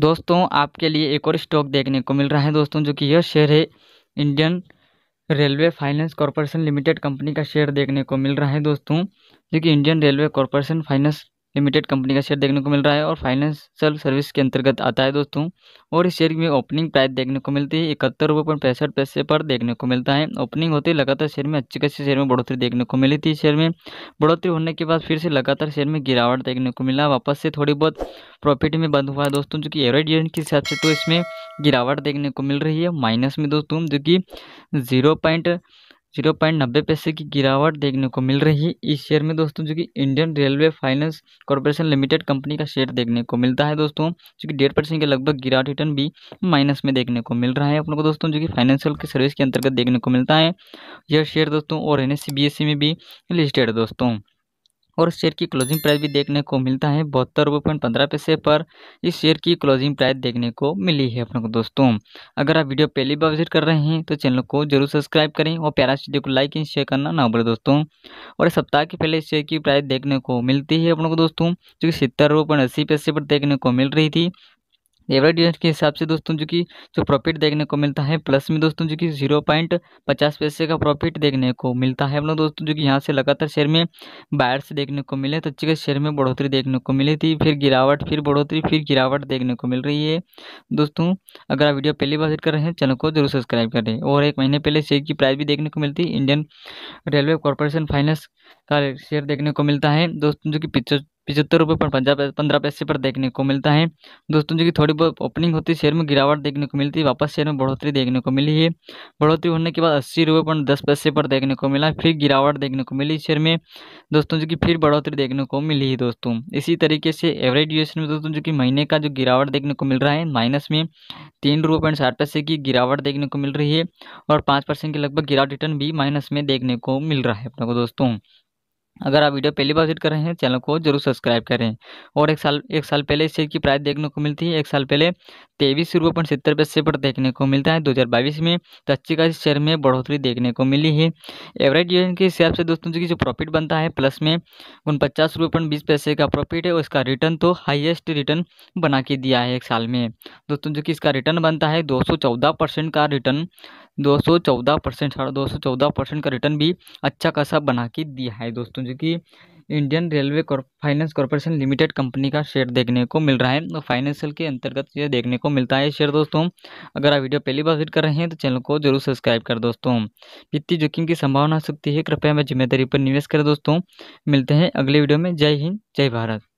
दोस्तों आपके लिए एक और स्टॉक देखने को मिल रहा है दोस्तों जो कि यह शेयर है Indian railway finance corporation limited company का शेयर देखने को मिल रहा है दोस्तों जो कि Indian railway corporation finance limited company का शेयर देखने को मिल रहा है और फाइनेंशियल सर्विस के अंतर्गत आता है दोस्तों और इस शेयर में ओपनिंग प्राइस देखने को मिलती है इकहत्तर रुपये पॉइंट पैंसठ पैसे पर देखने को मिलता है ओपनिंग होते ही लगातार शेयर में अच्छी खासी शेयर में बढ़ोतरी देखने को मिली थी शेयर में बढ़ोतरी होने के बाद फिर से लगातार शेयर में गिरावट देखने को मिला वापस से थोड़ी बहुत प्रॉफिट में बंद हुआ है दोस्तों जो कि एवरेज यूनिट के हिसाब से तो इसमें गिरावट देखने को मिल रही है माइनस में दोस्तों जो कि जीरो पॉइंट जीरो पॉइंट नब्बे पैसे की गिरावट देखने को मिल रही है इस शेयर में दोस्तों जो कि Indian railway finance corporation limited company का शेयर देखने को मिलता है दोस्तों जो कि डेढ़ परसेंट के लगभग गिरावट रिटर्न भी माइनस में देखने को मिल रहा है अपने को दोस्तों जो कि फाइनेंशियल के सर्विस के अंतर्गत देखने को मिलता है यह शेयर दोस्तों और एन एस में भी लिस्टेड है दोस्तों और शेयर की क्लोजिंग प्राइस भी देखने को मिलता है बहत्तर रुपये पॉइंट पंद्रह पैसे पर इस शेयर की क्लोजिंग प्राइस देखने को मिली है अपने को दोस्तों अगर आप वीडियो पहली बार विजिट कर रहे हैं तो चैनल को जरूर सब्सक्राइब करें और प्यारा वीडियो को लाइक एंड शेयर करना ना भूलें दोस्तों और सप्ताह के पहले इस शेयर की प्राइस देखने को मिलती है अपने को दोस्तों जो कि सत्तर रुपये पॉइंट अस्सी पैसे पर देखने को मिल रही थी एवरेज डिविडेंड के हिसाब से दोस्तों जो कि जो प्रॉफिट देखने को मिलता है प्लस में दोस्तों जो कि जीरो पॉइंट पचास पैसे का प्रॉफिट देखने को मिलता है हम लोग दोस्तों जो कि यहाँ से लगातार शेयर में से देखने को मिले तो अच्छी शेयर में बढ़ोतरी देखने को मिली थी फिर गिरावट फिर बढ़ोतरी फिर गिरावट देखने को मिल रही है दोस्तों अगर आप वीडियो पहली बार विजिट कर रहे हैं चैनल को जरूर सब्सक्राइब करें और एक महीने पहले शेयर की प्राइस भी देखने को मिलती इंडियन रेलवे कॉरपोरेशन फाइनेंस का शेयर देखने को मिलता है दोस्तों जो कि पिक्चर पिछहत्तर रुपये पर पंजाब पंद्रह पैसे पर देखने को मिलता है दोस्तों जो कि थोड़ी बहुत ओपनिंग होती है शेयर में गिरावट देखने को मिलती है वापस शेयर में बढ़ोतरी देखने को मिली है बढ़ोतरी होने के बाद अस्सी रुपये पॉइंट दस पैसे पर देखने को मिला फिर गिरावट देखने को मिली शेयर में दोस्तों जो कि फिर बढ़ोतरी देखने को मिली है दोस्तों इसी तरीके से एवरेज ड्यूएशन में दोस्तों जो कि महीने का जो गिरावट देखने को मिल रहा है माइनस में तीन रुपये पॉइंट साठ पैसे की गिरावट देखने को मिल रही है और पाँच परसेंट के लगभग गिरावट रिटर्न भी माइनस में देखने को मिल रहा है अपने को दोस्तों अगर आप वीडियो पहली बार विजिट कर रहे हैं चैनल को जरूर सब्सक्राइब करें और एक साल एक साल पहले इस शेयर की प्राइस देखने को मिलती है एक साल पहले तेईस रुपये पॉइंट सत्तर पैसे पर देखने को मिलता है 2022 में तो अच्छी खासी शेयर में बढ़ोतरी देखने को मिली है एवरेज यून के हिसाब से दोस्तों जो कि जो प्रॉफिट बनता है प्लस में उन पचास रुपये पॉइंट बीस पैसे का प्रॉफिट है उसका इसका रिटर्न तो हाइएस्ट रिटर्न बना के दिया है एक साल में दोस्तों जो कि इसका रिटर्न बनता है दो का रिटर्न 214 परसेंट साढ़े दो सौ चौदह परसेंट का रिटर्न भी अच्छा खासा बना के दिया है दोस्तों जो कि Indian railway finance corporation limited company का शेयर देखने को मिल रहा है तो फाइनेंशियल के अंतर्गत ये देखने को मिलता है शेयर दोस्तों अगर आप वीडियो पहली बार विजिट कर रहे हैं तो चैनल को जरूर सब्सक्राइब कर दोस्तों वित्तीय जोखिम की संभावना हो सकती है कृपया मैं जिम्मेदारी पर निवेश करें दोस्तों मिलते हैं अगले वीडियो में जय हिंद जय भारत